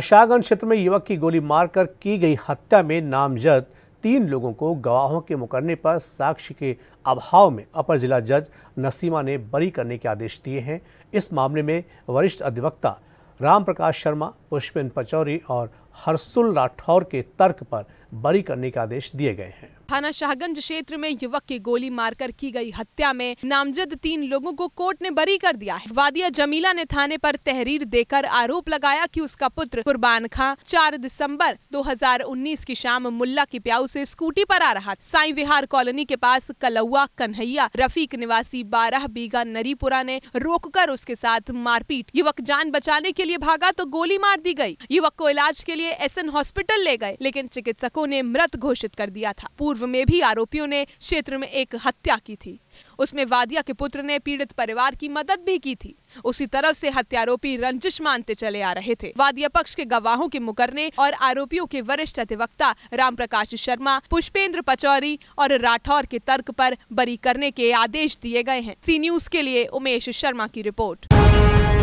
शाहगंज क्षेत्र में युवक की गोली मारकर की गई हत्या में नामजद तीन लोगों को गवाहों के मुकरने पर साक्षी के अभाव में अपर जिला जज नसीमा ने बरी करने के आदेश दिए हैं इस मामले में वरिष्ठ अधिवक्ता राम प्रकाश शर्मा पुष्पेन्द्र पचौरी और हर्सुल राठौर के तर्क पर बरी करने के आदेश दिए गए हैं थाना शाहगंज क्षेत्र में युवक की गोली मारकर की गई हत्या में नामजद तीन लोगों को कोर्ट ने बरी कर दिया है वादिया जमीला ने थाने पर तहरीर देकर आरोप लगाया कि उसका पुत्र कुर्बान खां 4 दिसंबर 2019 की शाम मुल्ला की प्याऊ से स्कूटी पर आ रहा साई विहार कॉलोनी के पास कलौआ कन्हैया रफीक निवासी बारह बीघा नरीपुरा ने कर उसके साथ मारपीट युवक जान बचाने के लिए भागा तो गोली मार दी गयी युवक को इलाज के लिए एस हॉस्पिटल ले गए लेकिन चिकित्सकों ने मृत घोषित कर दिया था पूर्व पूर्व में भी आरोपियों ने क्षेत्र में एक हत्या की थी उसमें वादिया के पुत्र ने पीड़ित परिवार की मदद भी की थी उसी तरफ से हत्यारोपी रंजिश मानते चले आ रहे थे वादिया पक्ष के गवाहों के मुकरने और आरोपियों के वरिष्ठ अधिवक्ता राम प्रकाश शर्मा पुष्पेंद्र पचौरी और राठौर के तर्क पर बरी करने के आदेश दिए गए हैं सी न्यूज के लिए उमेश शर्मा की रिपोर्ट